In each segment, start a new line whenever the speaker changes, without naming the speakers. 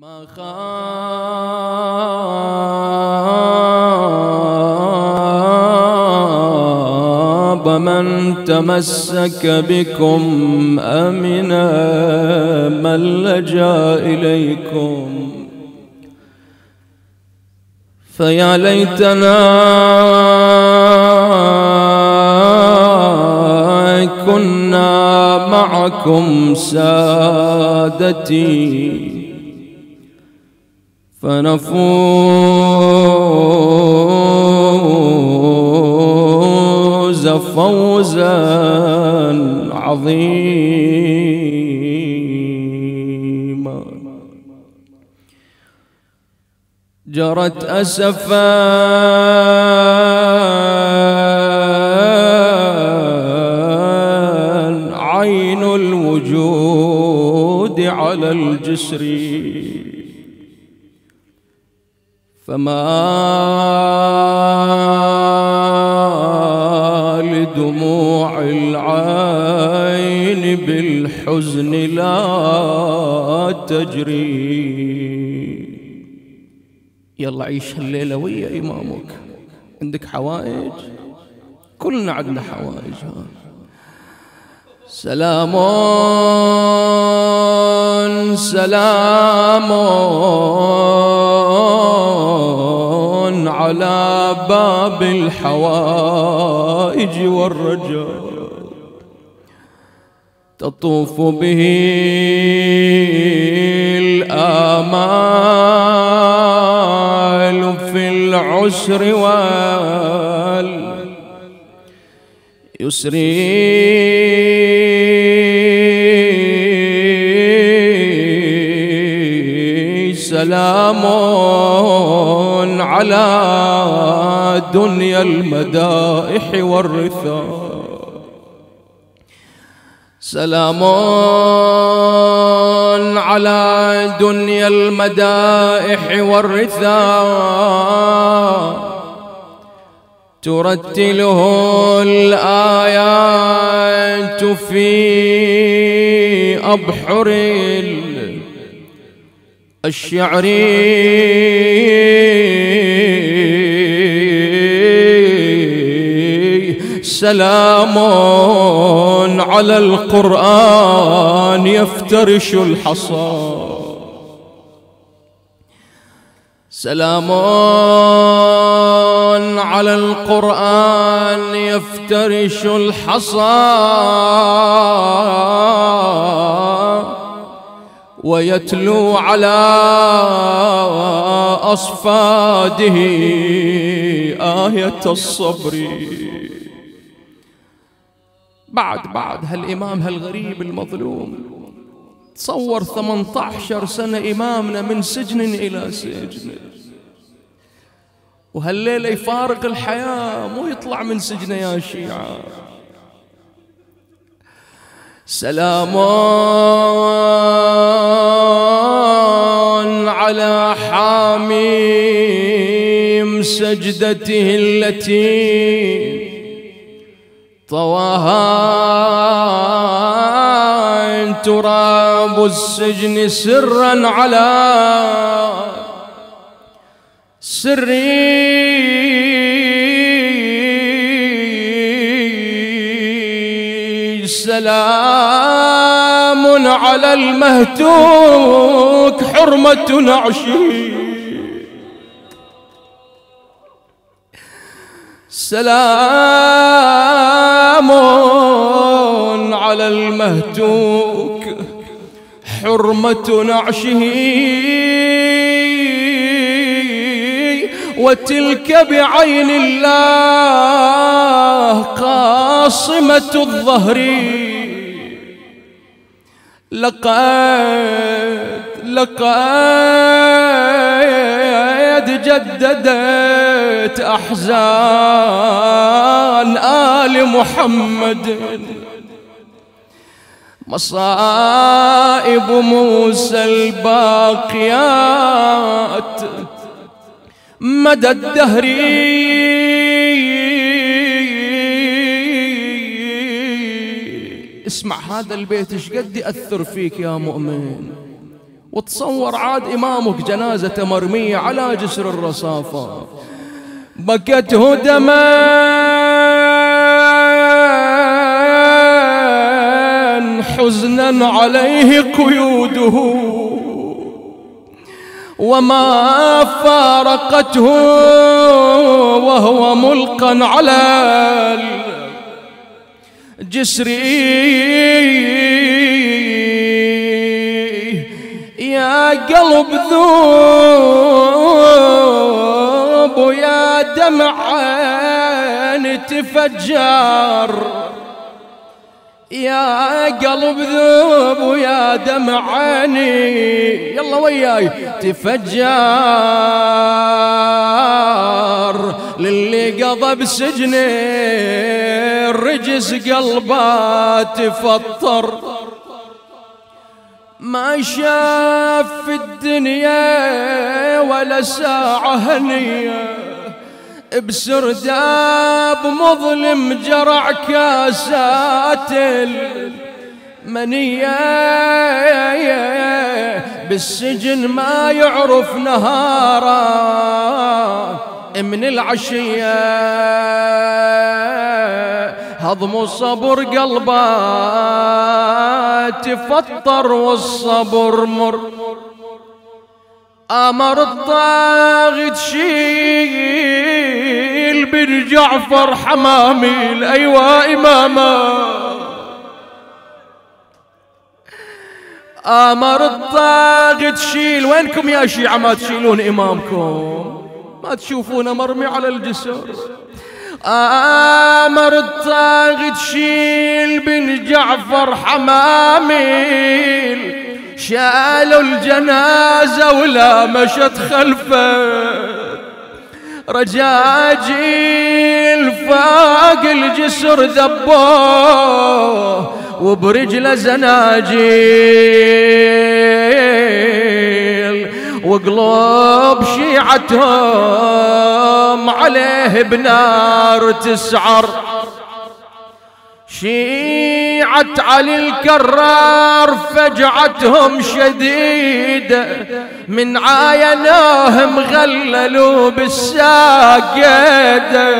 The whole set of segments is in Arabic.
ما خاب من تمسك بكم امنا من لجا اليكم فيا ليتنا كنا معكم سادتي فنفوز فوزا عظيما جرت أسفا عين الوجود على الجسر فما لدموع العين بالحزن لا تجري يلا عيش الليلة ويا إمامك عندك حوائج كلنا عندنا حوائج ها سلام سلام على باب الحوائج والرجاء تطوف به الآمال في العسر واليسر سلام على دنيا المدائح والرثاء سلام على دنيا المدائح والرثاء ترتله الآيات في أبحر الشعري سلام على القرآن يفترش الحصى سلام على القرآن يفترش الحصى ويتلو على أصفاده آية الصبر بعد بعد هالإمام هالغريب المظلوم تصور 18 سنة إمامنا من سجن إلى سجن وهالليلة يفارق الحياة مو يطلع من سجنه يا شيعة سلام على حاميم سجدته التي طواها تراب السجن سرا على سري سلام على المهتوك حرمة نعشي سلام على المهتوك حرمة نعشه وتلك بعين الله قاصمة الظهر لقد لقد جددت أحزان آل محمد مصائب موسى الباقيات مدى الدهر اسمع هذا البيت ايش قد يأثر فيك يا مؤمن وتصور عاد إمامك جنازة مرمية على جسر الرصافة بكته دما حزنا عليه قيوده وما فارقته وهو ملقا على الجسر يا قلب ذوب ويا دمع تفجر يا قلب ذوب ويا دمع عيني يلا وياي تفجر للي قضى بسجن الرجس قلبه تفطر ما شاف في الدنيا ولا ساعة هنيه بسرداب مظلم جرع كاسات المنية بالسجن ما يعرف نهارا من العشية هضم صبر قلبه تفطر والصبر مر امر الطاغت شيل بن جعفر حماميل ايوا اماما امر الطاغت شيل وينكم يا شيعه ما تشيلون امامكم ما تشوفونه مرمي على الجسر امر الطاغت شيل بن جعفر حماميل شالوا الجنازة ولا مشت خلفه رجاجيل فاق الجسر ذبوه وبرجله زناجيل وقلوب شيعتهم عليه بنار تسعر شيعة علي الكرار فجعتهم شديدة من عايناهم غللوا بالساقدة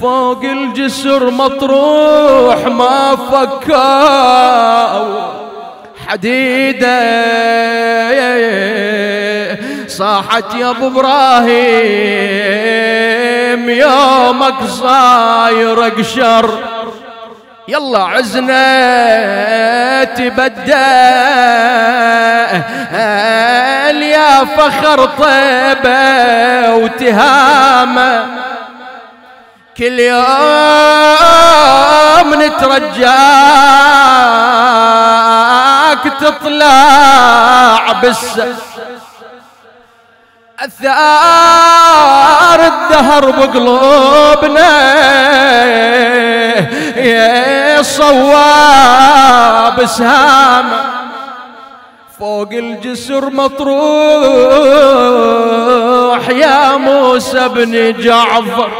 فوق الجسر مطروح ما فكوا حديدة صاحت يا ابو ابراهيم يومك صاير قشر يلا عزنا تبدل يا فخر طيبة وتهامة كل يوم نترجاك تطلع بالسر أثار الدهر بقلوبنا يا صواب سام فوق الجسر مطروح يا موسى بن جعفر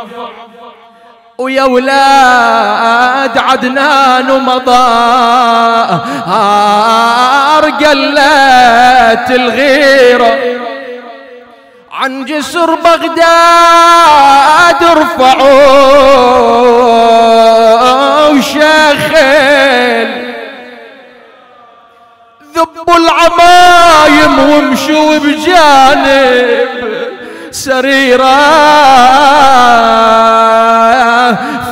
ويا ولاد عدنان ومضى قلت الغيره عن جسر بغداد ارفعوا شاخل ذبوا العمايم وامشوا بجانب سريرة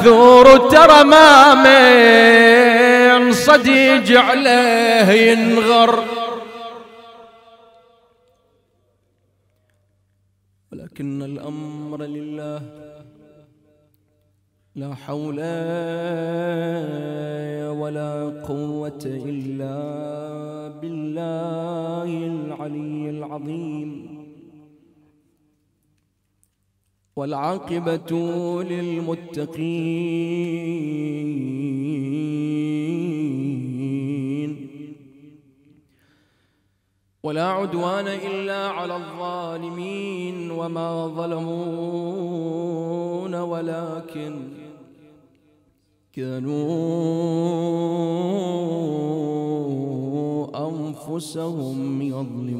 ثور ترى ما من صديق عليه ينغر لا حول ولا قوة إلا بالله العلي العظيم والعاقبة للمتقين ولا عدوان إلا على الظالمين وما ظلمون ولكن كانوا أنفسهم يظلمون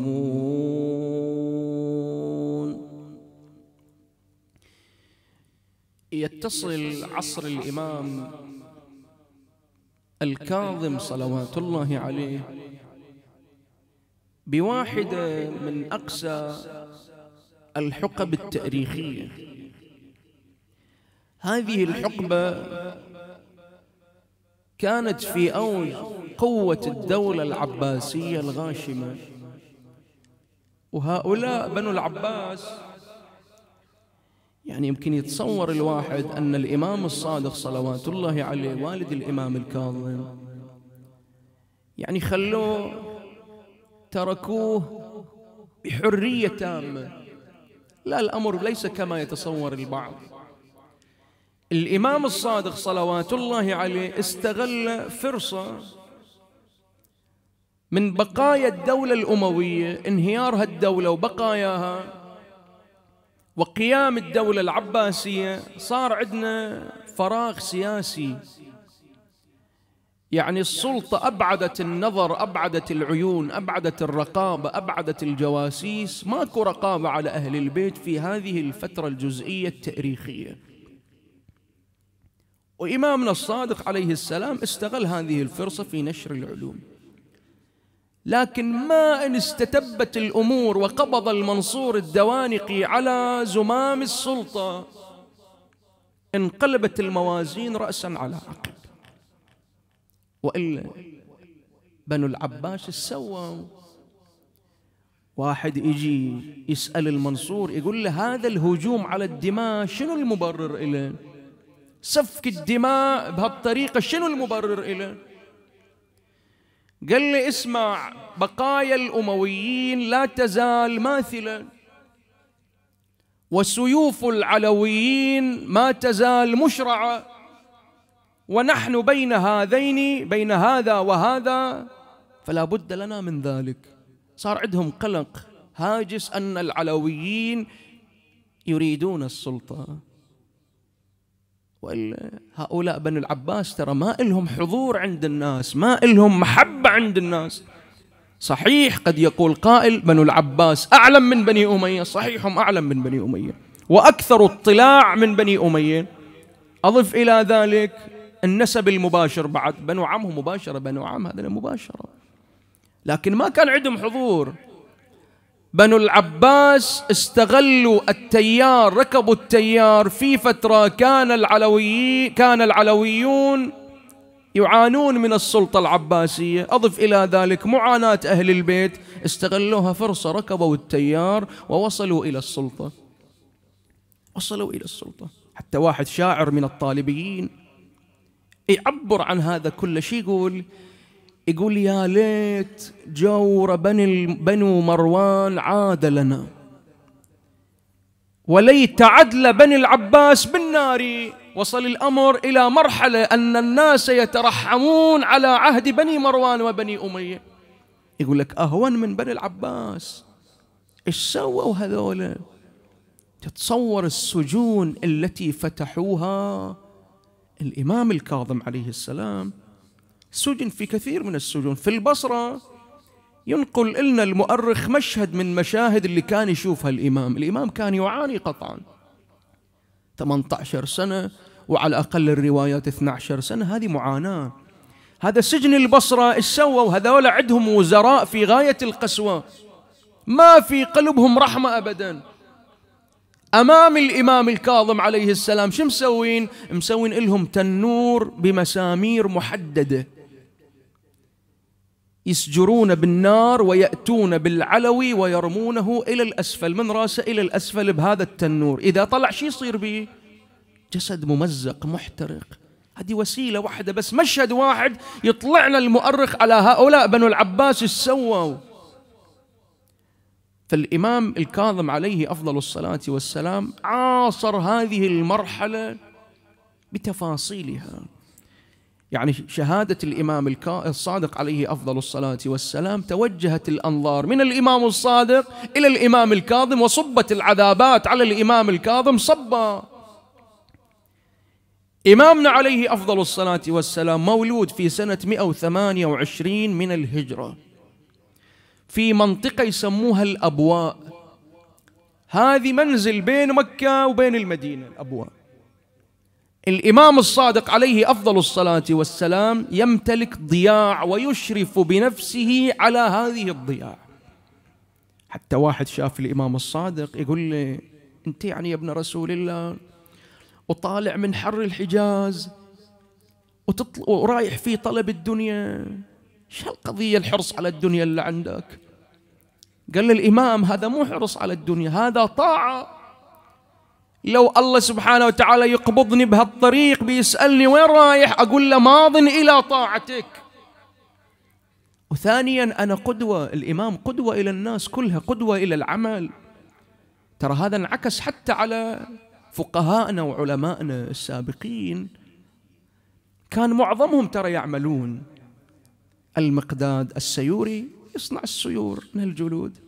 يتصل عصر الإمام الكاظم صلوات الله عليه بواحدة من أقسى الحقب التاريخية هذه الحقبة كانت في أوج قوة الدولة العباسية الغاشمة وهؤلاء بنو العباس يعني يمكن يتصور الواحد أن الإمام الصادق صلوات الله عليه والد الإمام الكاظم يعني خلوه تركوه بحرية تامة لا الأمر ليس كما يتصور البعض الإمام الصادق صلوات الله عليه استغل فرصة من بقايا الدولة الأموية انهيارها الدولة وبقاياها وقيام الدولة العباسية صار عندنا فراغ سياسي يعني السلطة أبعدت النظر أبعدت العيون أبعدت الرقابة أبعدت الجواسيس ماكو رقابة على أهل البيت في هذه الفترة الجزئية التاريخية وإمامنا الصادق عليه السلام استغل هذه الفرصة في نشر العلوم لكن ما إن استتبت الأمور وقبض المنصور الدوانقي على زمام السلطة انقلبت الموازين رأسا على عقب وإلا بنو العباس سووا واحد يجي يسأل المنصور يقول له هذا الهجوم على الدماء شنو المبرر إليه سفك الدماء بهالطريقة شنو المبرر إله قال لي اسمع بقايا الأمويين لا تزال ماثلة وسيوف العلويين ما تزال مشرعة ونحن بين هذين بين هذا وهذا فلا بد لنا من ذلك صار عندهم قلق هاجس أن العلويين يريدون السلطة هؤلاء بنو العباس ترى ما إلهم حضور عند الناس ما إلهم محبة عند الناس صحيح قد يقول قائل بنو العباس أعلم من بني أمية صحيح هم أعلم من بني أمية وأكثر اطلاع من بني أمية أضف إلى ذلك النسب المباشر بعد بنو عمه مباشرة بنو عم هذا مباشرة لكن ما كان عندهم حضور بنو العباس استغلوا التيار ركبوا التيار في فترة كان العلوي كان العلويون يعانون من السلطة العباسية أضف إلى ذلك معاناة أهل البيت استغلوها فرصة ركبوا التيار ووصلوا إلى السلطة وصلوا إلى السلطة حتى واحد شاعر من الطالبيين يعبر عن هذا كل شيء يقول يقول يا ليت جور بني بنو مروان عاد لنا وليت عدل بني العباس بالنار وصل الأمر إلى مرحلة أن الناس يترحمون على عهد بني مروان وبني أمية يقول لك أهون من بني العباس إيش سووا هذول تتصور السجون التي فتحوها الإمام الكاظم عليه السلام سجن في كثير من السجون في البصرة ينقل لنا المؤرخ مشهد من مشاهد اللي كان يشوفها الإمام الإمام كان يعاني قطعا 18 سنة وعلى الأقل الروايات 12 سنة هذه معاناة هذا سجن البصرة ايش سووا هذول عندهم وزراء في غاية القسوة ما في قلبهم رحمة أبدا أمام الإمام الكاظم عليه السلام شو مسوين مسوين لهم تنور بمسامير محددة يسجرون بالنار ويأتون بالعلوي ويرمونه إلى الأسفل من رأسه إلى الأسفل بهذا التنور إذا طلع شو يصير به جسد ممزق محترق هذه وسيلة واحدة بس مشهد واحد يطلعنا المؤرخ على هؤلاء بنو العباس سووا فالإمام الكاظم عليه أفضل الصلاة والسلام عاصر هذه المرحلة بتفاصيلها يعني شهادة الإمام الصادق عليه أفضل الصلاة والسلام توجهت الأنظار من الإمام الصادق إلى الإمام الكاظم وصبت العذابات على الإمام الكاظم صبا إمامنا عليه أفضل الصلاة والسلام مولود في سنة 128 من الهجرة في منطقة يسموها الأبواء هذه منزل بين مكة وبين المدينة الأبواء الامام الصادق عليه افضل الصلاه والسلام يمتلك ضياع ويشرف بنفسه على هذه الضياع حتى واحد شاف الامام الصادق يقول له انت يعني يا ابن رسول الله وطالع من حر الحجاز وتطل... ورايح في طلب الدنيا شو القضية الحرص على الدنيا اللي عندك قال الإمام هذا مو حرص على الدنيا هذا طاعة لو الله سبحانه وتعالى يقبضني بهالطريق بيسألني وين رايح أقول له ماض إلى طاعتك وثانيا أنا قدوة الإمام قدوة إلى الناس كلها قدوة إلى العمل ترى هذا انعكس حتى على فقهائنا وعلمائنا السابقين كان معظمهم ترى يعملون المقداد السيوري يصنع السيور من الجلود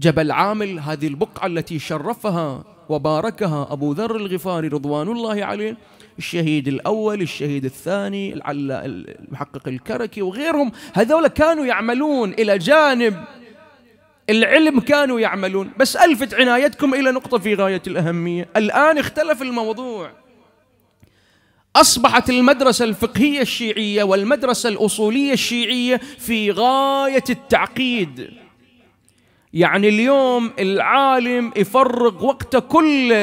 جبل عامل هذه البقعة التي شرفها وباركها أبو ذر الغفاري رضوان الله عليه الشهيد الأول الشهيد الثاني المحقق الكركي وغيرهم هذول كانوا يعملون إلى جانب العلم كانوا يعملون بس ألفت عنايتكم إلى نقطة في غاية الأهمية الآن اختلف الموضوع أصبحت المدرسة الفقهية الشيعية والمدرسة الأصولية الشيعية في غاية التعقيد يعني اليوم العالم يفرغ وقته كله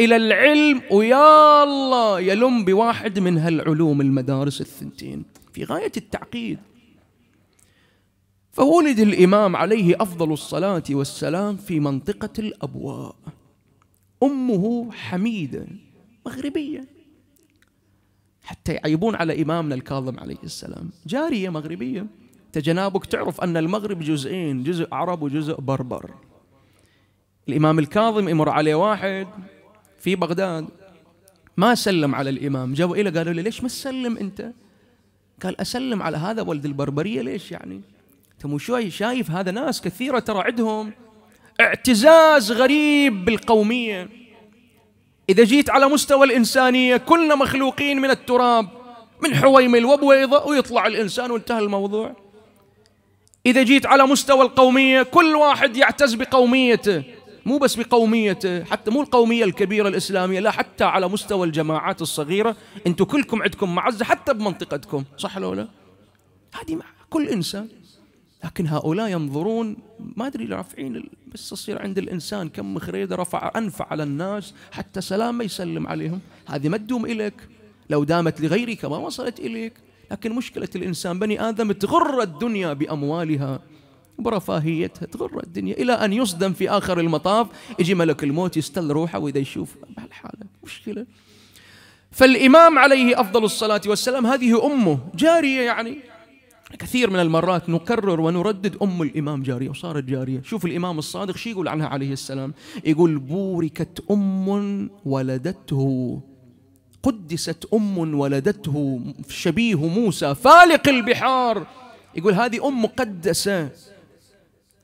إلى العلم ويا الله يلم بواحد من هالعلوم المدارس الثنتين في غاية التعقيد فولد الإمام عليه أفضل الصلاة والسلام في منطقة الأبواء أمه حميدة مغربية حتى يعيبون على إمامنا الكاظم عليه السلام جارية مغربية تجنابك تعرف أن المغرب جزئين جزء عرب وجزء بربر الإمام الكاظم أمر عليه واحد في بغداد ما سلم على الإمام جاءوا إلى قالوا له ليش ما تسلم أنت قال أسلم على هذا ولد البربرية ليش يعني أنت مو شوي شايف هذا ناس كثيرة ترى عندهم اعتزاز غريب بالقومية إذا جيت على مستوى الإنسانية كلنا مخلوقين من التراب من حويمل وبويضة ويطلع الإنسان وانتهى الموضوع إذا جيت على مستوى القومية كل واحد يعتز بقوميته مو بس بقوميته حتى مو القومية الكبيرة الإسلامية لا حتى على مستوى الجماعات الصغيرة أنتوا كلكم عندكم معزة حتى بمنطقتكم صح لو لا هذه مع كل إنسان لكن هؤلاء ينظرون ما ادري رافعين بس تصير عند الانسان كم مخريده رفع انفع على الناس حتى سلام ما يسلم عليهم هذه ما تدوم اليك لو دامت لغيرك ما وصلت اليك لكن مشكلة الإنسان بني آدم تغر الدنيا بأموالها برفاهيتها تغر الدنيا إلى أن يصدم في آخر المطاف يجي ملك الموت يستل روحه وإذا يشوف بهالحالة مشكلة فالإمام عليه أفضل الصلاة والسلام هذه أمه جارية يعني كثير من المرات نكرر ونردد أم الإمام جارية وصارت جارية شوف الإمام الصادق شو يقول عنها عليه السلام يقول بوركت أم ولدته قدست أم ولدته شبيه موسى فالق البحار يقول هذه أم مقدسة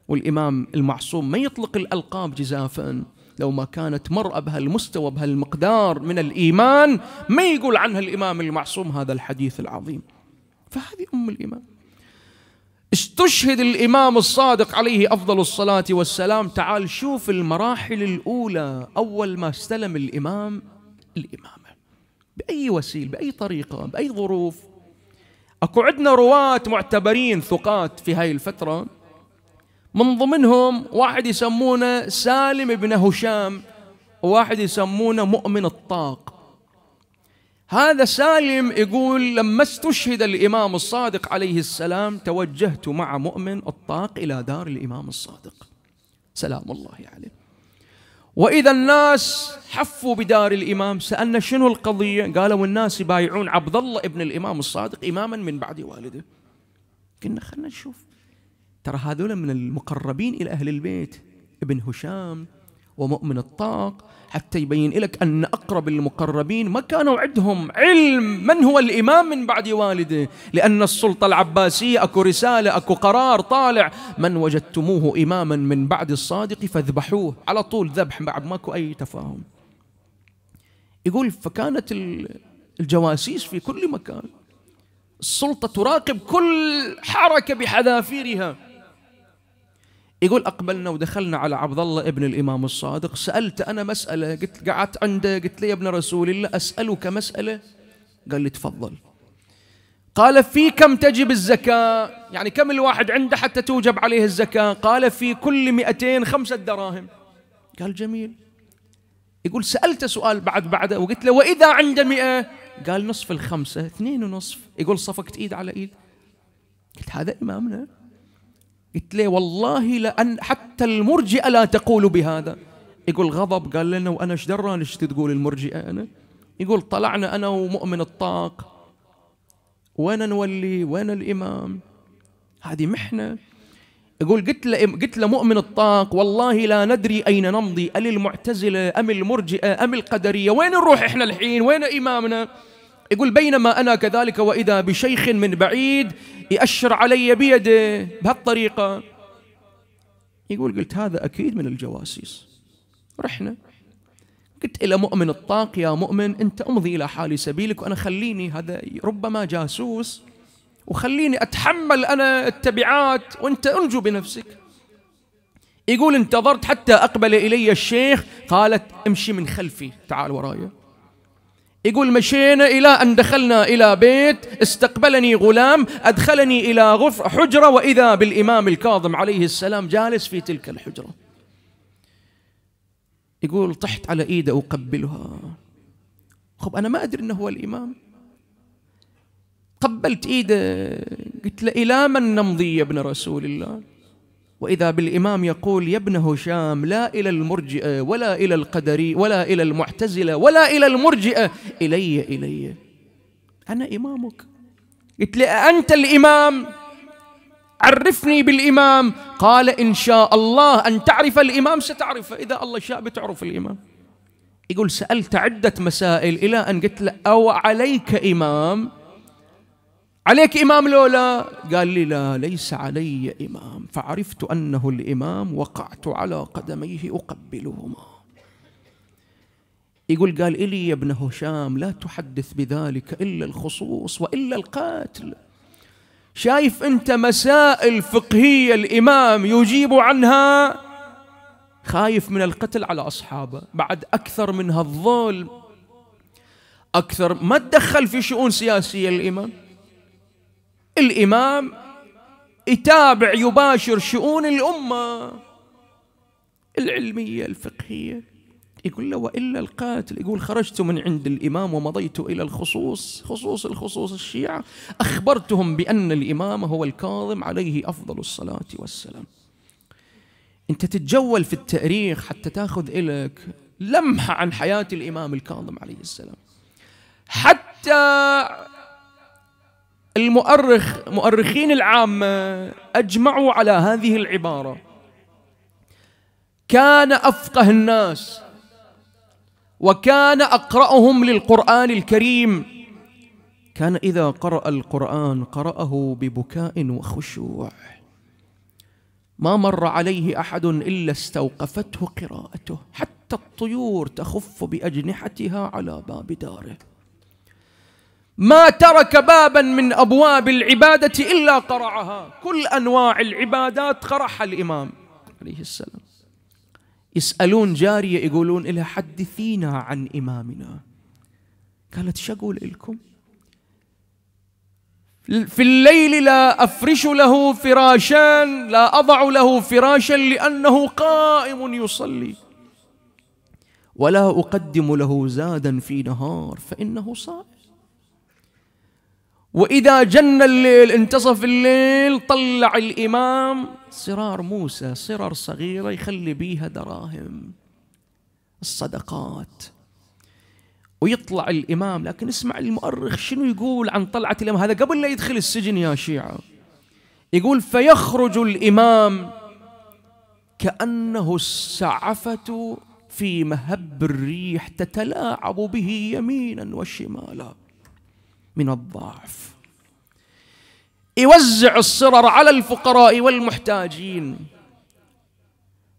والإمام المعصوم ما يطلق الألقاب جزافا لو ما كانت مرأة بهالمستوى بهالمقدار من الإيمان ما يقول عنها الإمام المعصوم هذا الحديث العظيم فهذه أم الإمام استشهد الإمام الصادق عليه أفضل الصلاة والسلام تعال شوف المراحل الأولى أول ما استلم الإمام الإمام بأي وسيل بأي طريقة بأي ظروف أكو عندنا رواة معتبرين ثقات في هاي الفترة من ضمنهم واحد يسمونه سالم بن هشام وواحد يسمونه مؤمن الطاق هذا سالم يقول لما استشهد الإمام الصادق عليه السلام توجهت مع مؤمن الطاق إلى دار الإمام الصادق سلام الله عليه وإذا الناس حفوا بدار الإمام سألنا شنو القضية قالوا الناس يبايعون عبد الله ابن الإمام الصادق إماما من بعد والده قلنا خلنا نشوف ترى هذول من المقربين إلى أهل البيت ابن هشام ومؤمن الطاق حتى يبين لك أن أقرب المقربين ما كانوا عندهم علم من هو الإمام من بعد والده لأن السلطة العباسية أكو رسالة أكو قرار طالع من وجدتموه إماما من بعد الصادق فاذبحوه على طول ذبح بعد ماكو أي تفاهم يقول فكانت الجواسيس في كل مكان السلطة تراقب كل حركة بحذافيرها يقول اقبلنا ودخلنا على عبد الله ابن الامام الصادق سالت انا مساله قلت قعدت عنده قلت له يا ابن رسول الله اسالك مساله قال لي تفضل قال في كم تجب الزكاة يعني كم الواحد عنده حتى توجب عليه الزكاة قال في كل 200 خمسة دراهم قال جميل يقول سألته سؤال بعد بعده وقلت له وإذا عنده مئة قال نصف الخمسة اثنين ونصف يقول صفقت إيد على إيد قلت هذا إمامنا قلت له والله لأن حتى المرجئة لا تقول بهذا يقول غضب قال لنا وأنا ايش دراني ايش تقول المرجئة أنا يقول طلعنا أنا ومؤمن الطاق وين نولي وين الإمام هذه محنة يقول قلت له قلت له مؤمن الطاق والله لا ندري اين نمضي ال المعتزله ام المرجئه ام القدريه وين نروح احنا الحين وين امامنا يقول بينما أنا كذلك وإذا بشيخ من بعيد يأشر علي بيده بهالطريقة يقول قلت هذا أكيد من الجواسيس رحنا قلت إلى مؤمن الطاق يا مؤمن أنت أمضي إلى حال سبيلك وأنا خليني هذا ربما جاسوس وخليني أتحمل أنا التبعات وأنت أنجو بنفسك يقول انتظرت حتى أقبل إلي الشيخ قالت امشي من خلفي تعال ورايا يقول مشينا إلى أن دخلنا إلى بيت استقبلني غلام أدخلني إلى غرفة حجرة وإذا بالإمام الكاظم عليه السلام جالس في تلك الحجرة يقول طحت على إيده أقبلها خب أنا ما أدري أنه هو الإمام قبلت إيده قلت له إلى من نمضي يا ابن رسول الله وإذا بالإمام يقول يا ابن هشام لا إلى المرجئة ولا إلى القدري ولا إلى المعتزلة ولا إلى المرجئة إلي إلي أنا إمامك قلت له أنت الإمام عرفني بالإمام قال إن شاء الله أن تعرف الإمام ستعرفه إذا الله شاء بتعرف الإمام يقول سألت عدة مسائل إلى أن قلت له أو عليك إمام عليك إمام لولا قال لي لا ليس علي إمام فعرفت أنه الإمام وقعت على قدميه أقبلهما يقول قال إلي يا ابن هشام لا تحدث بذلك إلا الخصوص وإلا القاتل شايف أنت مسائل فقهية الإمام يجيب عنها خايف من القتل على أصحابه بعد أكثر من الظلم أكثر ما تدخل في شؤون سياسية الإمام الإمام يتابع يباشر شؤون الأمة العلمية الفقهية يقول له وإلا القاتل يقول خرجت من عند الإمام ومضيت إلى الخصوص خصوص الخصوص الشيعة أخبرتهم بأن الإمام هو الكاظم عليه أفضل الصلاة والسلام أنت تتجول في التاريخ حتى تأخذ إليك لمحة عن حياة الإمام الكاظم عليه السلام حتى المؤرخ مؤرخين العامة أجمعوا على هذه العبارة كان أفقه الناس وكان أقرأهم للقرآن الكريم كان إذا قرأ القرآن قرأه ببكاء وخشوع ما مر عليه أحد إلا استوقفته قراءته حتى الطيور تخف بأجنحتها على باب داره ما ترك بابا من ابواب العباده الا قرعها كل انواع العبادات قرعها الامام عليه السلام يسالون جاريه يقولون لها حدثينا عن امامنا قالت شو اقول لكم في الليل لا افرش له فراشا لا اضع له فراشا لانه قائم يصلي ولا اقدم له زادا في نهار فانه صائم وإذا جن الليل انتصف الليل طلع الإمام صرار موسى صرر صغيرة يخلي بيها دراهم الصدقات ويطلع الإمام لكن اسمع المؤرخ شنو يقول عن طلعة الإمام هذا قبل لا يدخل السجن يا شيعة يقول فيخرج الإمام كأنه السعفة في مهب الريح تتلاعب به يمينا وشمالا من الضعف يوزع الصرر على الفقراء والمحتاجين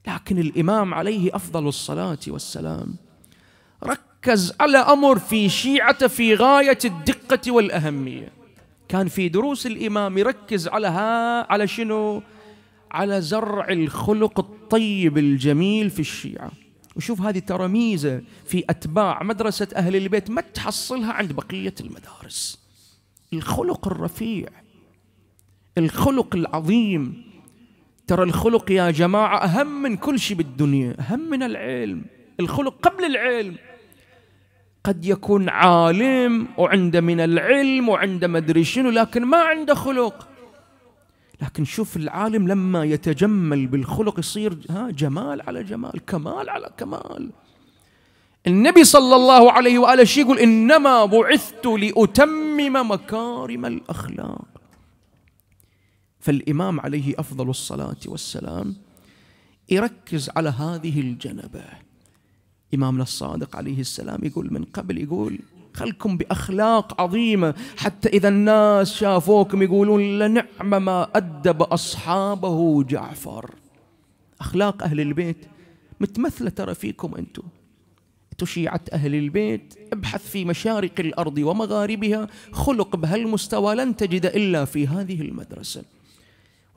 لكن الإمام عليه أفضل الصلاة والسلام ركز على أمر في شيعة في غاية الدقة والأهمية كان في دروس الإمام يركز على ها على شنو على زرع الخلق الطيب الجميل في الشيعة وشوف هذه ترى ميزة في أتباع مدرسة أهل البيت ما تحصلها عند بقية المدارس الخلق الرفيع الخلق العظيم ترى الخلق يا جماعة أهم من كل شيء بالدنيا أهم من العلم الخلق قبل العلم قد يكون عالم وعنده من العلم وعنده مدري شنو لكن ما عنده خلق لكن شوف العالم لما يتجمل بالخلق يصير ها جمال على جمال كمال على كمال النبي صلى الله عليه وآله شي يقول إنما بعثت لأتمم مكارم الأخلاق فالإمام عليه أفضل الصلاة والسلام يركز على هذه الجنبة إمامنا الصادق عليه السلام يقول من قبل يقول خلكم بأخلاق عظيمة حتى إذا الناس شافوكم يقولون لنعم ما أدب أصحابه جعفر أخلاق أهل البيت متمثلة ترى فيكم أنتم تشيعة أهل البيت ابحث في مشارق الأرض ومغاربها خلق بهالمستوى لن تجد إلا في هذه المدرسة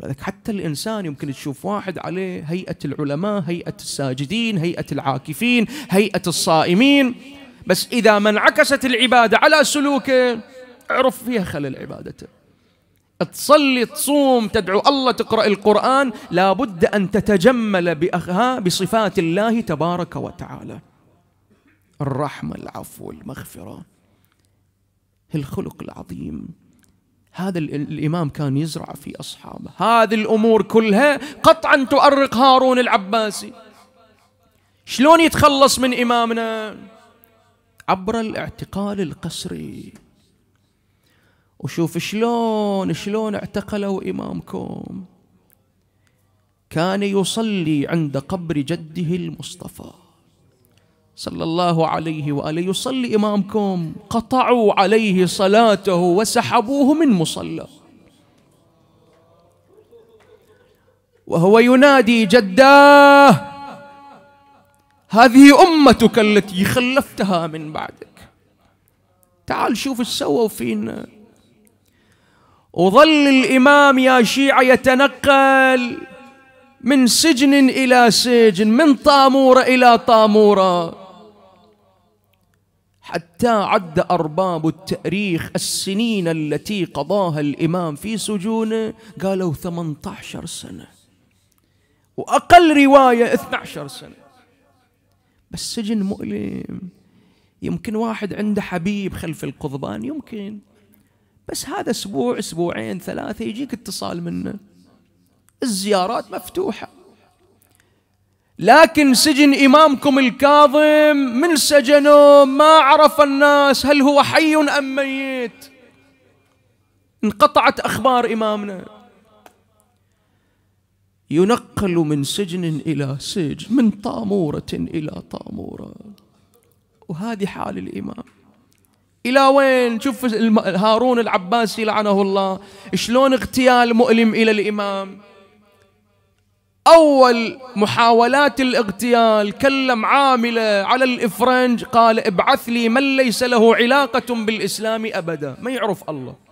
ولذلك حتى الإنسان يمكن تشوف واحد عليه هيئة العلماء هيئة الساجدين هيئة العاكفين هيئة الصائمين بس إذا ما انعكست العبادة على سلوكه اعرف فيها خلل عبادته تصلي تصوم تدعو الله تقرأ القرآن لابد أن تتجمل بأخها بصفات الله تبارك وتعالى الرحمة العفو المغفرة الخلق العظيم هذا الإمام كان يزرع في أصحابه هذه الأمور كلها قطعا تؤرق هارون العباسي شلون يتخلص من إمامنا عبر الاعتقال القسري وشوف شلون شلون اعتقلوا إمامكم كان يصلي عند قبر جده المصطفى صلى الله عليه وآله يصلي إمامكم قطعوا عليه صلاته وسحبوه من مصلى وهو ينادي جداه هذه أمتك التي خلفتها من بعدك تعال شوف ايش سووا فينا وظل الإمام يا شيعة يتنقل من سجن إلى سجن من طامورة إلى طامورة حتى عد أرباب التاريخ السنين التي قضاها الإمام في سجونه قالوا 18 سنة وأقل رواية 12 سنة السجن مؤلم يمكن واحد عنده حبيب خلف القضبان يمكن بس هذا اسبوع اسبوعين ثلاثه يجيك اتصال منه الزيارات مفتوحه لكن سجن امامكم الكاظم من سجنه ما عرف الناس هل هو حي ام ميت انقطعت اخبار امامنا ينقل من سجن إلى سجن من طامورة إلى طامورة وهذه حال الإمام إلى وين شوف هارون العباسي لعنه الله شلون اغتيال مؤلم إلى الإمام أول محاولات الاغتيال كلم عاملة على الإفرنج قال ابعث لي من ليس له علاقة بالإسلام أبدا ما يعرف الله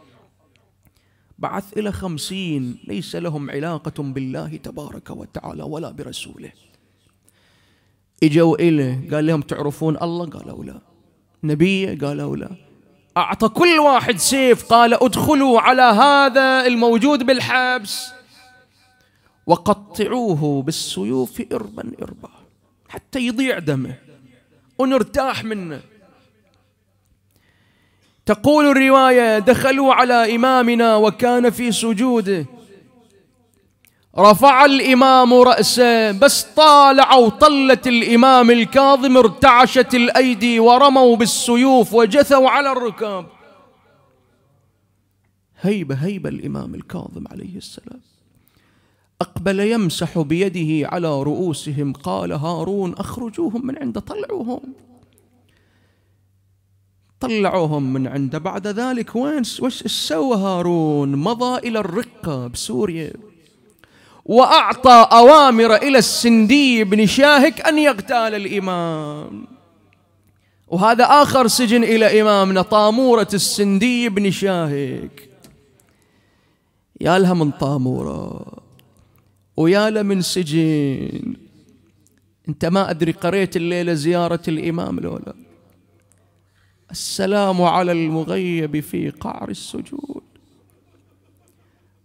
بعث إلى خمسين ليس لهم علاقة بالله تبارك وتعالى ولا برسوله إجوا إليه قال لهم تعرفون الله قالوا لا نبيه قالوا لا أعطى كل واحد سيف قال ادخلوا على هذا الموجود بالحبس وقطعوه بالسيوف إربا إربا حتى يضيع دمه ونرتاح منه تقول الرواية دخلوا على إمامنا وكان في سجوده رفع الإمام رأسه بس طالعوا طلة الإمام الكاظم ارتعشت الأيدي ورموا بالسيوف وجثوا على الركاب هيبة هيبة الإمام الكاظم عليه السلام أقبل يمسح بيده على رؤوسهم قال هارون أخرجوهم من عند طلعوهم طلعوهم من عنده بعد ذلك وين وش سوى هارون مضى إلى الرقة بسوريا وأعطى أوامر إلى السندي بن شاهك أن يغتال الإمام وهذا آخر سجن إلى إمامنا طامورة السندي بن شاهك يا لها من طامورة ويا لها من سجن أنت ما أدري قريت الليلة زيارة الإمام لو لا السلام على المغيب في قعر السجود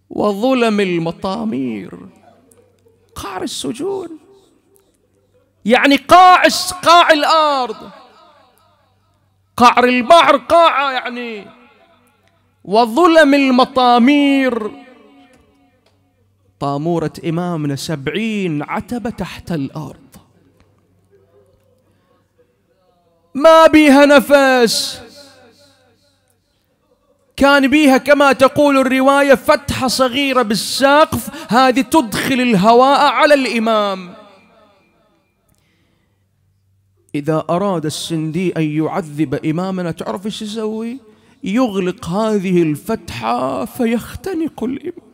وظلم المطامير قعر السجود يعني قاع قاع الارض قعر البحر قاع يعني وظلم المطامير طامورة إمامنا سبعين عتبة تحت الأرض ما بيها نفس كان بيها كما تقول الرواية فتحة صغيرة بالساقف هذه تدخل الهواء على الإمام إذا أراد السندي أن يعذب إمامنا تعرف إيش يسوي؟ يغلق هذه الفتحة فيختنق الإمام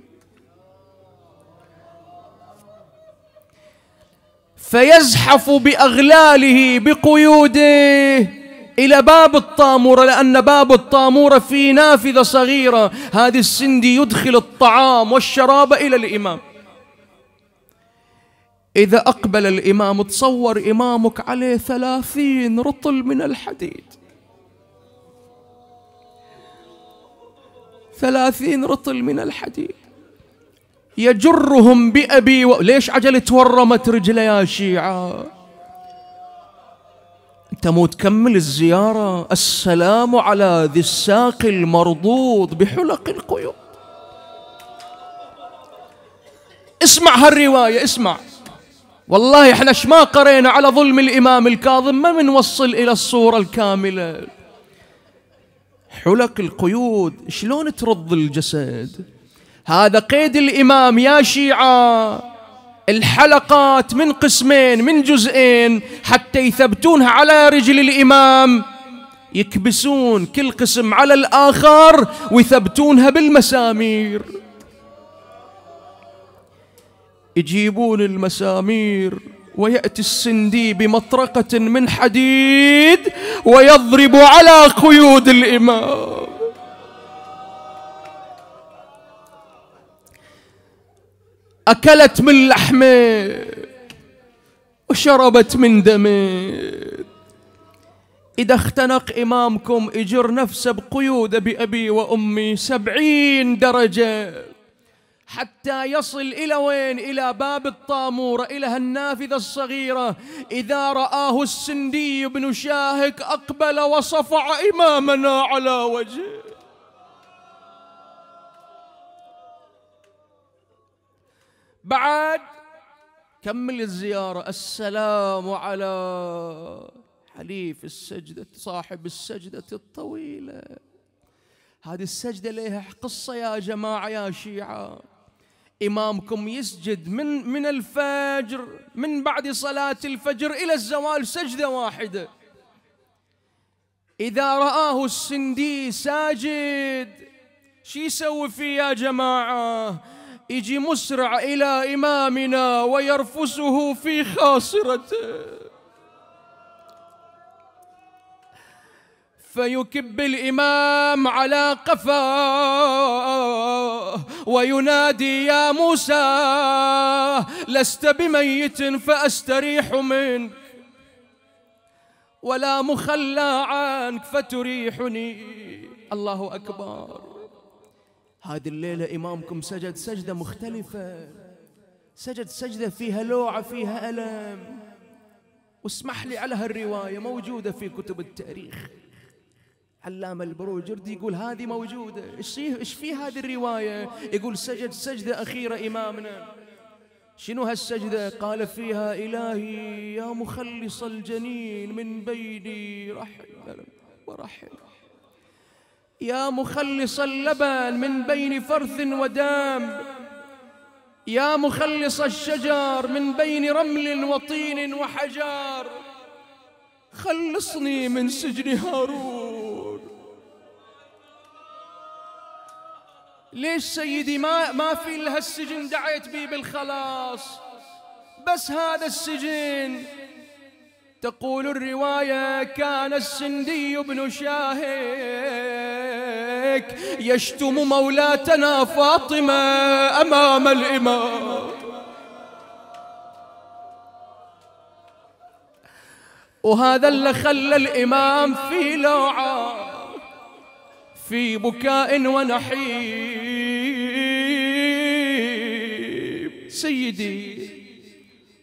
فيزحف باغلاله بقيوده إلى باب الطامورة لأن باب الطامورة في نافذة صغيرة هذه السندي يدخل الطعام والشراب إلى الإمام إذا أقبل الإمام تصور إمامك عليه ثلاثين رطل من الحديد ثلاثين رطل من الحديد يجرهم بأبي و... ليش عجل تورمت رجله يا شيعة انت مو تكمل الزيارة السلام على ذي الساق المرضوض بحلق القيود اسمع هالرواية اسمع والله احنا ما قرينا على ظلم الإمام الكاظم ما منوصل إلى الصورة الكاملة حلق القيود شلون ترض الجسد هذا قيد الإمام يا شيعة الحلقات من قسمين من جزئين حتى يثبتونها على رجل الإمام يكبسون كل قسم على الآخر ويثبتونها بالمسامير يجيبون المسامير ويأتي السندي بمطرقة من حديد ويضرب على قيود الإمام أكلت من لحمك وشربت من دمك إذا اختنق إمامكم إجر نفسه بقيود بأبي وأمي سبعين درجة حتى يصل إلى وين إلى باب الطامورة إلى النافذة الصغيرة إذا رآه السندي بن شاهك أقبل وصفع إمامنا على وجهه بعد كمل الزيارة السلام على حليف السجدة صاحب السجدة الطويلة هذه السجدة لها قصة يا جماعة يا شيعة إمامكم يسجد من من الفجر من بعد صلاة الفجر إلى الزوال سجدة واحدة إذا رآه السندي ساجد شو يسوي فيه يا جماعة يجي مسرع إلى إمامنا ويرفسه في خاصرته فيكب الإمام على قفاه وينادي يا موسى لست بميت فأستريح منك ولا مخلى عنك فتريحني الله أكبر هذه الليلة إمامكم سجد سجدة مختلفة سجد سجدة فيها لوعة فيها ألم واسمح لي على هالرواية موجودة في كتب التاريخ علامة البروجردي يقول هذه موجودة ايش في هذه الرواية يقول سجد سجدة أخيرة إمامنا شنو هالسجدة قال فيها إلهي يا مخلص الجنين من بيني رحم ورحم يا مخلص اللبن من بين فرث ودام يا مخلص الشجر من بين رمل وطين وحجار خلصني من سجن هارون ليش سيدي ما ما في السجن دعيت بي بالخلاص بس هذا السجن تقول الرواية كان السندي بن شاهك يشتم مولاتنا فاطمة أمام الإمام وهذا اللي خلى الإمام في لوعة في بكاء ونحيب سيدي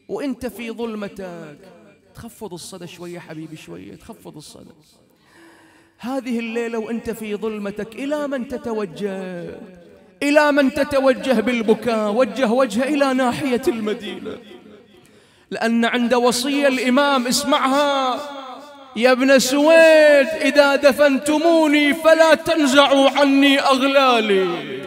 وانت في ظلمتك تخفض الصدى شوية حبيبي شوية تخفض الصدى هذه الليلة وأنت في ظلمتك إلى من تتوجه إلى من تتوجه بالبكاء وجه وجهه إلى ناحية المدينة لأن عند وصية الإمام اسمعها يا ابن سويد إذا دفنتموني فلا تنزعوا عني أغلالي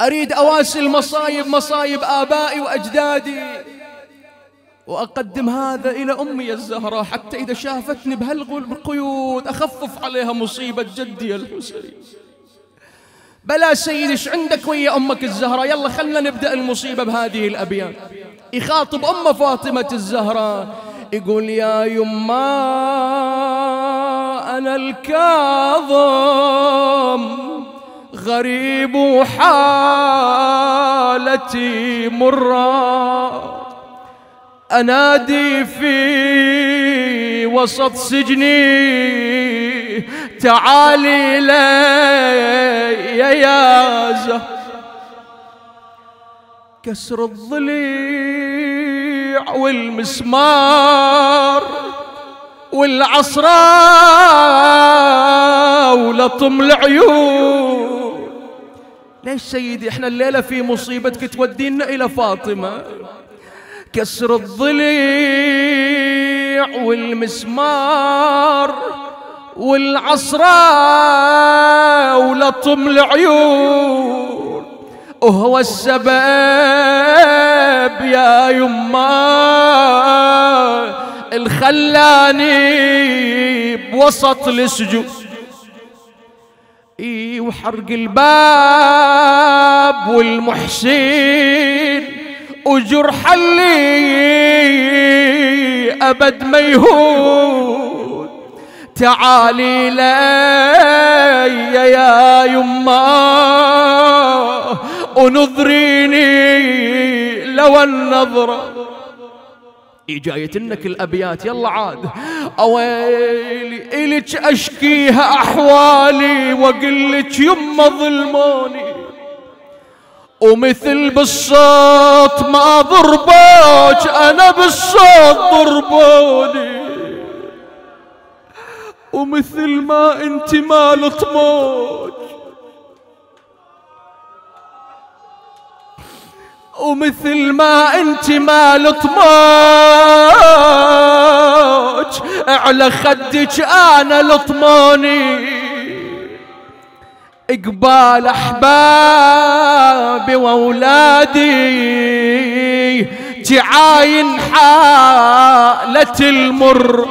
أريد أواسي المصايب مصايب آبائي وأجدادي وأقدم هذا إلى أمي الزهراء حتى إذا شافتني بهالقيود أخفف عليها مصيبة جدي الحسين بلا سيدي ايش عندك ويا امك الزهراء يلا خلنا نبدا المصيبه بهذه الابيات يخاطب امه فاطمه الزهراء يقول يا يما انا الكاظم غريب حالتي مره أنادي في وسط سجني تعالي لي يا زهر كسر الضليع والمسمار والعصرة ولطم العيون ليش سيدي احنا الليلة في مصيبتك تودينا إلى فاطمة كسر الضليع والمسمار والعصرة ولطم العيون وهو السبب يا يما الخلاني بوسط السجود وحرق الباب والمحسين وجرح اللي أبد ما يهون تعالي لي يا يما ونظريني لو النظره جايتنك الابيات يلا عاد اويلي الك اشكيها احوالي واقلك يما ظلموني ومثل بالصوت ما ضربوك انا بالصوت ضربوني ومثل ما انت ما لطموك ومثل ما انت ما لطموك على خدك انا لطموني اقبال احبابي واولادي تعاين حالة المر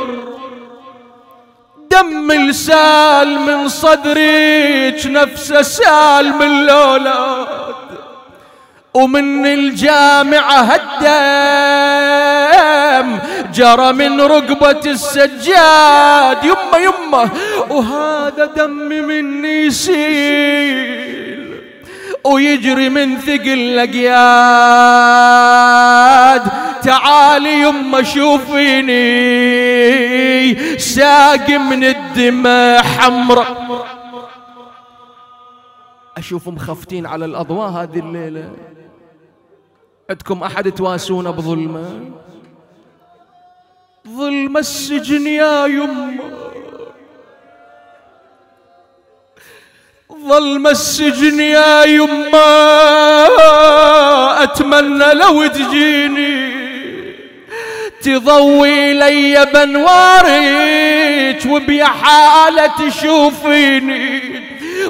دم السال من صدريج نفسه سال من الاولاد ومن الجامعة هدّي جرى من رقبة السجاد يمه يمه وهذا دم مني يسيل ويجري من ثقل الاقياد تعالي يما شوفيني ساق من الدماء حمرة اشوف مخفتين على الاضواء هذه الليله عندكم احد تواسونا بظلمه ظلم السجن يا يما ظلم السجن يا يما أتمنى لو تجيني تضوي لي بنوارك وبيا حالة تشوفيني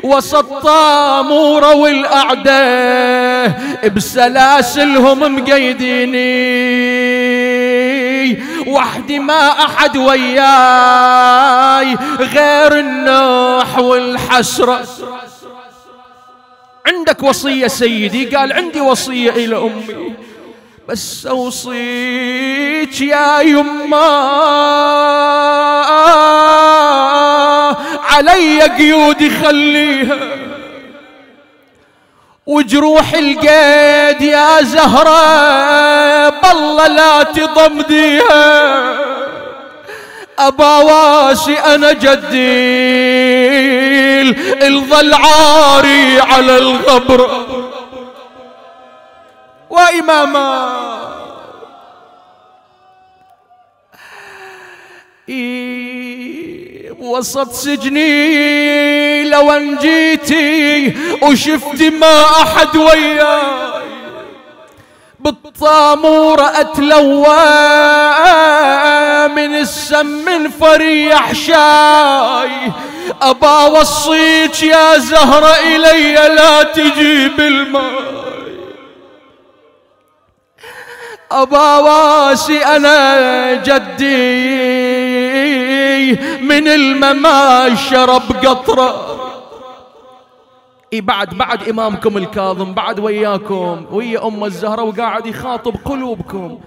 وسط طامورة والأعداء بسلاسلهم مقيديني وحدي ما أحد وياي غير النوح والحسرة عندك وصية سيدي قال عندي وصية إلى أمي بس أوصيك يا يما علي قيودي خليها وجروح القيد يا زهرة بالله لا تضمديها أبا واسي أنا جديل الظل عاري على الغبر وإماما إيه وسط سجني لو ان جيتي وشفتي ما احد وياي بالطامورة اتلوى من السم فريح شاي ابا وصيت يا زهرة الي لا تجيب الماي أبا واسي أنا جدي من المما شرب قطرة اي بعد بعد امامكم الكاظم بعد وياكم ويا ام الزهره وقاعد يخاطب قلوبكم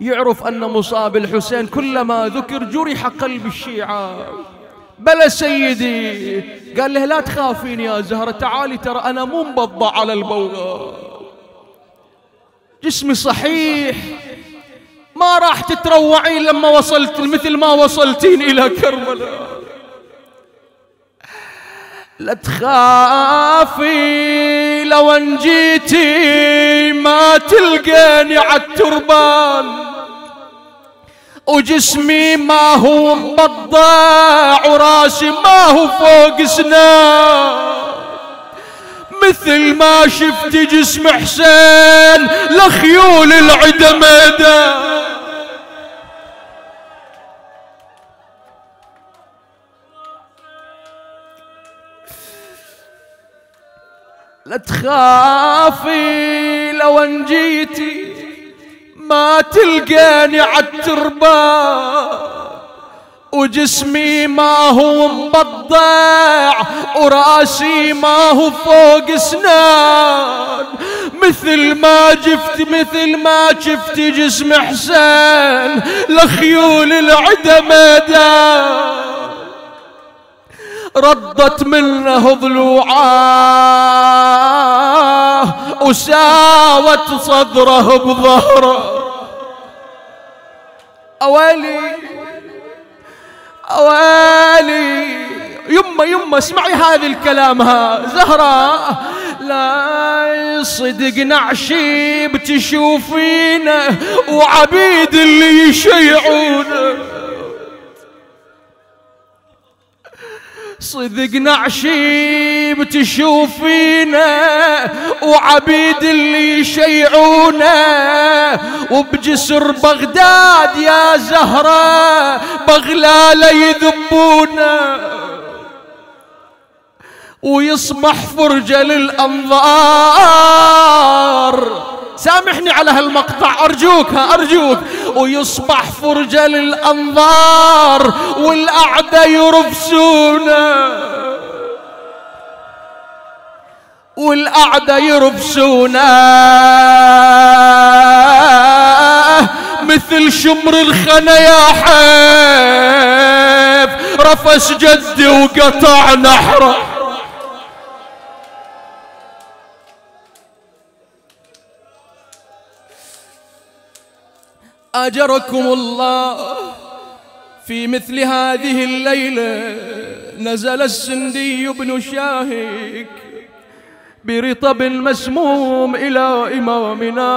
يعرف ان مصاب الحسين كلما ذكر جرح قلب الشيعه بلى سيدي قال له لا تخافين يا زهره تعالي ترى انا مو مبضى على البوغة جسمي صحيح ما راح تتروعين لما وصلت مثل ما وصلتين إلى كربلاء لا تخافي لو ان جيتي ما تلقاني عالتربان وجسمي ما هو مبضع وراسي ما هو فوق سنان مثل ما شفت جسم حسين لخيول العدا لا تخافي لو ان جيتي ما تلقاني عالتربه وجسمي ما هو مبضع وراسي ما هو فوق سنان مثل ما جفت مثل ما شفت جسم حسين لخيول العدا ميدان ردت منه ضلوعاه وساوت صدره بظهره أولي أوالي يمه يمه اسمعي هذا الكلام ها زهرة لا صدق نعشي بتشوفينه وعبيد اللي يشيعونه صدق نعشيب تشوفينا وعبيد اللي يشيعونا وبجسر بغداد يا زهرة بغلالة يذبونا ويصبح فرجة للأنظار سامحني على هالمقطع أرجوك ها أرجوك ويصبح فرجة للأنظار والأعداء يرفسونه والأعداء يربسونه مثل شمر الخنا يا حيف رفس جدي وقطع نحره أجركم الله في مثل هذه الليلة نزل السندي بن شاهك برطب مسموم إلى إمامنا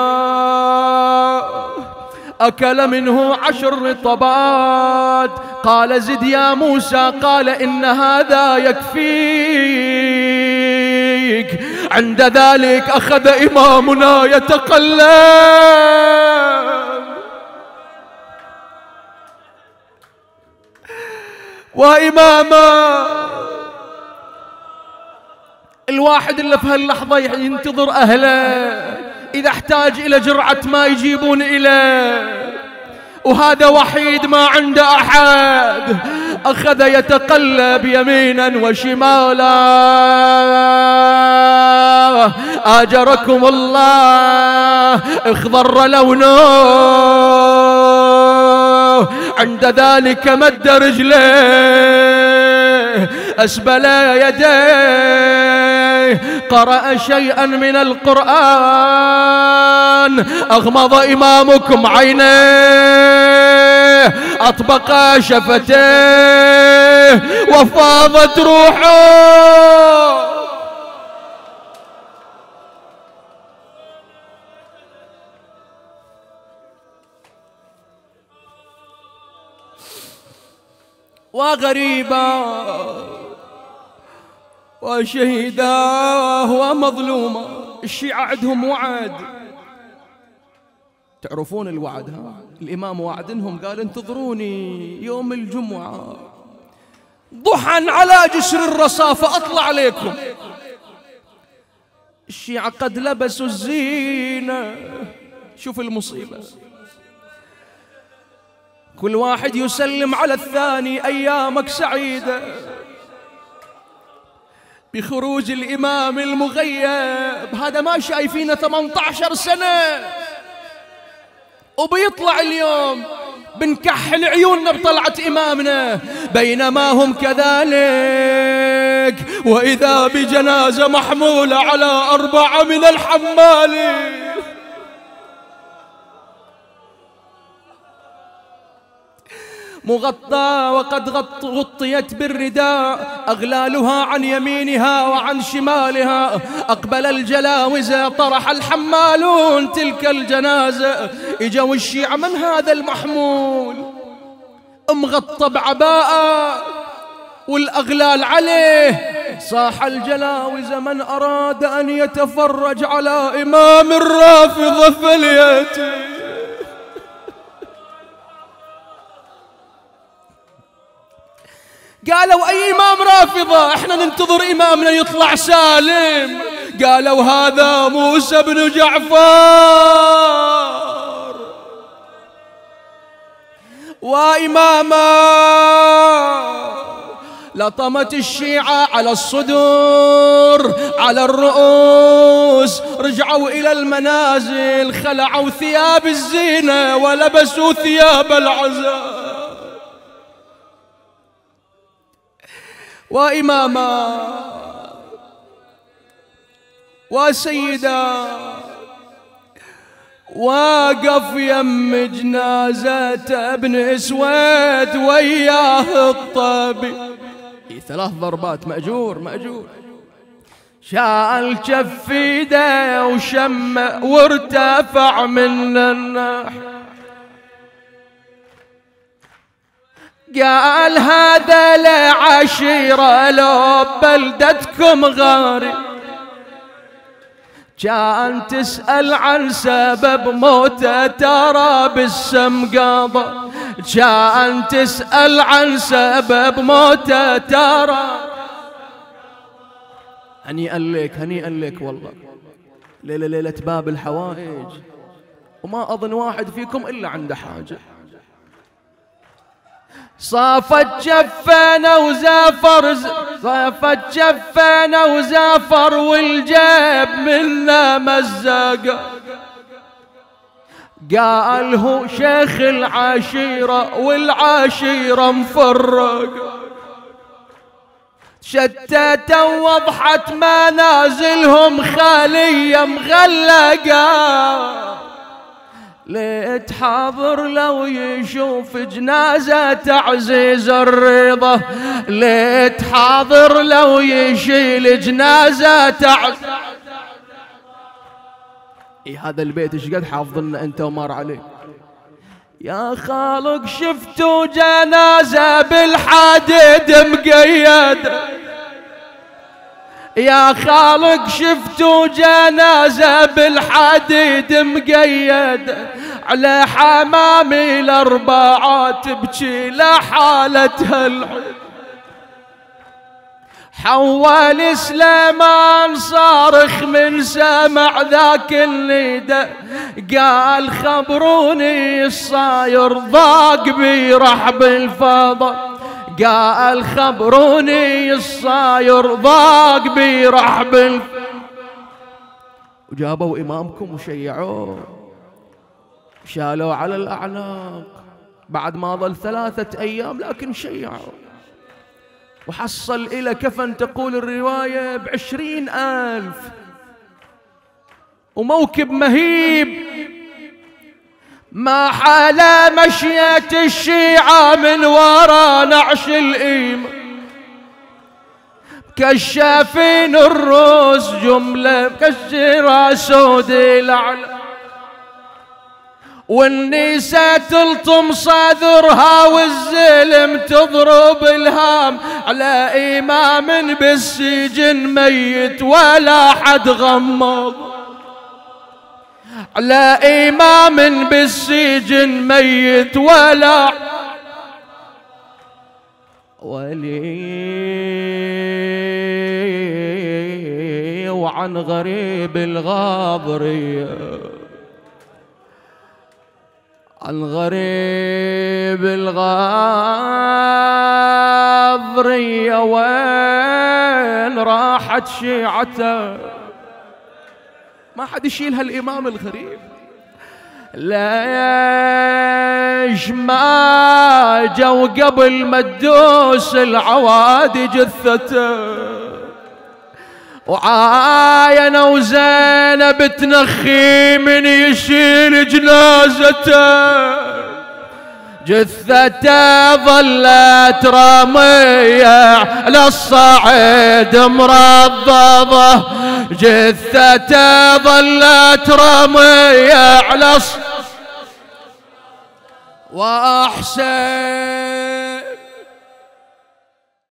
أكل منه عشر رطبات قال زد يا موسى قال إن هذا يكفيك عند ذلك أخذ إمامنا يتقلب وإماما الواحد اللي في هاللحظة ينتظر أهله إذا احتاج إلى جرعة ما يجيبون إليه وهذا وحيد ما عنده أحد أخذ يتقلب يمينا وشمالا آجركم الله اخضر لونه عند ذلك مد رجليه أسبل يديه قرأ شيئا من القرآن أغمض إمامكم عينيه أطبق شفتيه وفاضت روحه وغريبا هو مظلوما الشيعة عندهم وعد تعرفون الوعد ها الإمام وعدنهم قال انتظروني يوم الجمعة ضحا على جسر الرصافة أطلع عليكم الشيعة قد لبسوا الزينة شوف المصيبة كل واحد يسلم على الثاني أيامك سعيدة بخروج الإمام المغيب هذا ما شايفينه 18 سنة وبيطلع اليوم بنكحل عيوننا بطلعة إمامنا بينما هم كذلك وإذا بجنازة محمولة على أربعة من الحمالين مغطى وقد غط غطيت بالرداء أغلالها عن يمينها وعن شمالها أقبل الجلاوزة طرح الحمالون تلك الجنازة إجوا الشيعة من هذا المحمول مغطى بعباءة والأغلال عليه صاح الجلاوز من أراد أن يتفرج على إمام الرافضة فليأتي قالوا أي إمام رافضة إحنا ننتظر إمامنا يطلع سالم قالوا هذا موسى بن جعفر وإماما لطمت الشيعة على الصدور على الرؤوس رجعوا إلى المنازل خلعوا ثياب الزينة ولبسوا ثياب العزاء وإماما وسيدا واقف يم جنازة ابن اسود وياه الطبيب ثلاث ضربات مأجور مأجور شال كف ايده وشم وارتفع من النحر قال هذا لعشيرة لو بلدتكم غاري كان تسأل عن سبب موته ترى بالسم قضى كان تسأل عن سبب موته ترى هنيئا لك هنيئا لك والله ليلة ليلة باب الحوائج وما أظن واحد فيكم إلا عنده حاجة صافت جفانا وزافر صافت جفانا وزافر والجيب منا قال هو شيخ العشيرة والعشيرة مفرق شتاتا وضحت منازلهم خالية مغلقة ليت حاضر لو يشوف جنازة تعزيز الرضا ليت حاضر لو يشيل جنازة تعزيز هذا البيت ايش قد حافظنا انت ومر عليه يا خالق شفتوا جنازة بالحديد مقيدة يا خالق شفتوا جنازة بالحديد مقيدة على حمامي الأربعة تبكي لحالتها الحب حول سليمان صارخ من سمع ذاك النداء قال خبروني الصاير ضاق برحب الفضاء قال خبروني الصاير ضاق برحب الفضاء وجابوا إمامكم وشيعوه شالوا على الأعناق بعد ما ظل ثلاثة أيام لكن شيعوا وحصل إلى كفن تقول الرواية بعشرين ألف وموكب مهيب ما حال مشية الشيعة من وراء نعش الإيم كشافين الروس جملة مكسرة سود الأعلى والنساء تلطم صدرها والزلم تضرب الهام على إمام بالسجن ميت ولا حد غمض على إمام بالسجن ميت ولا ولي وعن غريب الغابريه الغريب الغاضرية وين راحت شيعته ما حد يشيل هالإمام الغريب ليش ما جو قبل ما تدوس العوادي جثته وعاينة وزينب تنخي من يشيل جنازته جثته ظلت رمية للصعيد مرضضة جثته ظلت رمية على واحسن